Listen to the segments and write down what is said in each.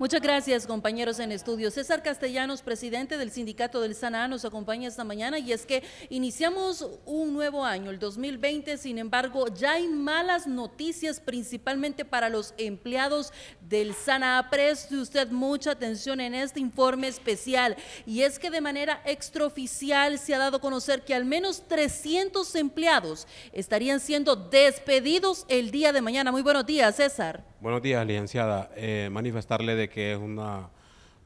Muchas gracias, compañeros en estudio. César Castellanos, presidente del Sindicato del Sanaa, nos acompaña esta mañana y es que iniciamos un nuevo año, el 2020, sin embargo, ya hay malas noticias, principalmente para los empleados del Sanaa. Preste usted mucha atención en este informe especial y es que de manera extraoficial se ha dado a conocer que al menos 300 empleados estarían siendo despedidos el día de mañana. Muy buenos días, César. Buenos días, licenciada. Eh, manifestarle de que es una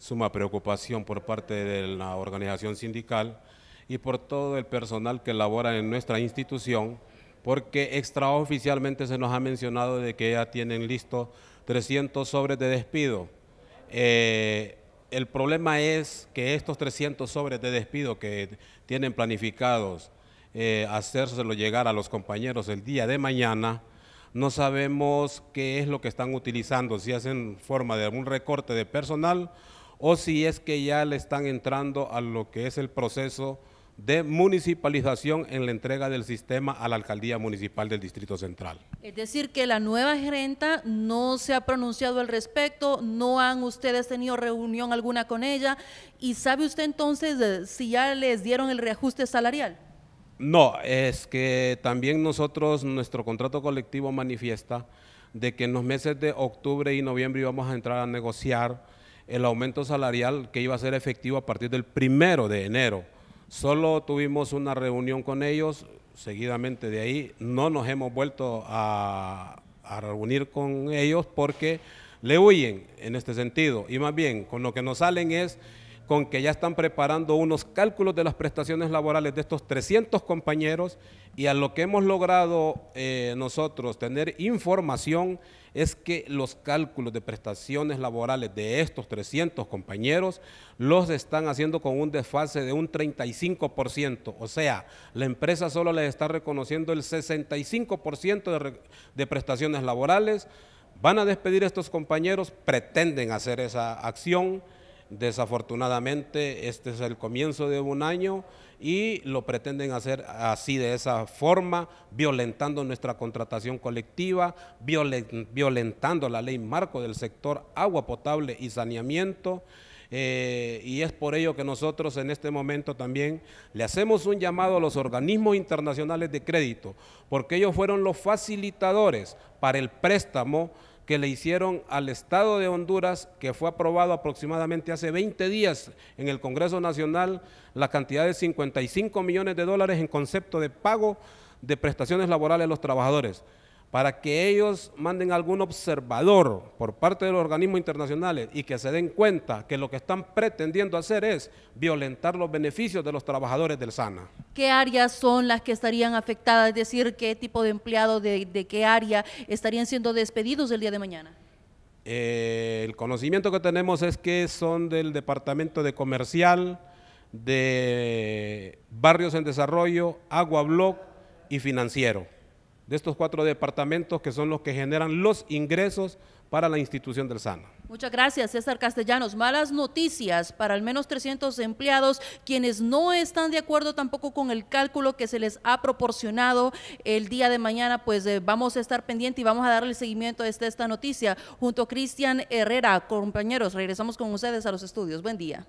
suma preocupación por parte de la organización sindical y por todo el personal que labora en nuestra institución, porque extraoficialmente se nos ha mencionado de que ya tienen listos 300 sobres de despido. Eh, el problema es que estos 300 sobres de despido que tienen planificados eh, hacérselo llegar a los compañeros el día de mañana, no sabemos qué es lo que están utilizando, si hacen forma de algún recorte de personal o si es que ya le están entrando a lo que es el proceso de municipalización en la entrega del sistema a la alcaldía municipal del Distrito Central. Es decir, que la nueva gerenta no se ha pronunciado al respecto, no han ustedes tenido reunión alguna con ella y sabe usted entonces si ya les dieron el reajuste salarial. No, es que también nosotros, nuestro contrato colectivo manifiesta de que en los meses de octubre y noviembre íbamos a entrar a negociar el aumento salarial que iba a ser efectivo a partir del primero de enero. Solo tuvimos una reunión con ellos, seguidamente de ahí no nos hemos vuelto a, reunir con ellos porque le huyen en este sentido y más bien con lo que nos salen es con que ya están preparando unos cálculos de las prestaciones laborales de estos 300 compañeros y a lo que hemos logrado eh, nosotros tener información es que los cálculos de prestaciones laborales de estos 300 compañeros los están haciendo con un desfase de un 35%, o sea, la empresa solo les está reconociendo el 65% de, de prestaciones laborales, van a despedir a estos compañeros, pretenden hacer esa acción, Desafortunadamente, este es el comienzo de un año y lo pretenden hacer así, de esa forma, violentando nuestra contratación colectiva, violentando la ley marco del sector agua potable y saneamiento. Eh, y es por ello que nosotros en este momento también le hacemos un llamado a los organismos internacionales de crédito, porque ellos fueron los facilitadores para el préstamo que le hicieron al Estado de Honduras, que fue aprobado aproximadamente hace 20 días en el Congreso Nacional, la cantidad de 55 millones de dólares en concepto de pago de prestaciones laborales a los trabajadores para que ellos manden algún observador por parte de los organismos internacionales y que se den cuenta que lo que están pretendiendo hacer es violentar los beneficios de los trabajadores del SANA. ¿Qué áreas son las que estarían afectadas? Es decir, ¿qué tipo de empleado de, qué área estarían siendo despedidos el día de mañana? Eh, el conocimiento que tenemos es que son del departamento de comercial, de barrios en desarrollo, agua block y financiero de estos cuatro departamentos que son los que generan los ingresos para la institución del sano Muchas gracias, César Castellanos. Malas noticias para al menos 300 empleados quienes no están de acuerdo tampoco con el cálculo que se les ha proporcionado el día de mañana, pues eh, vamos a estar pendientes y vamos a darle seguimiento a esta, esta noticia junto a Cristian Herrera. Compañeros, regresamos con ustedes a los estudios. Buen día.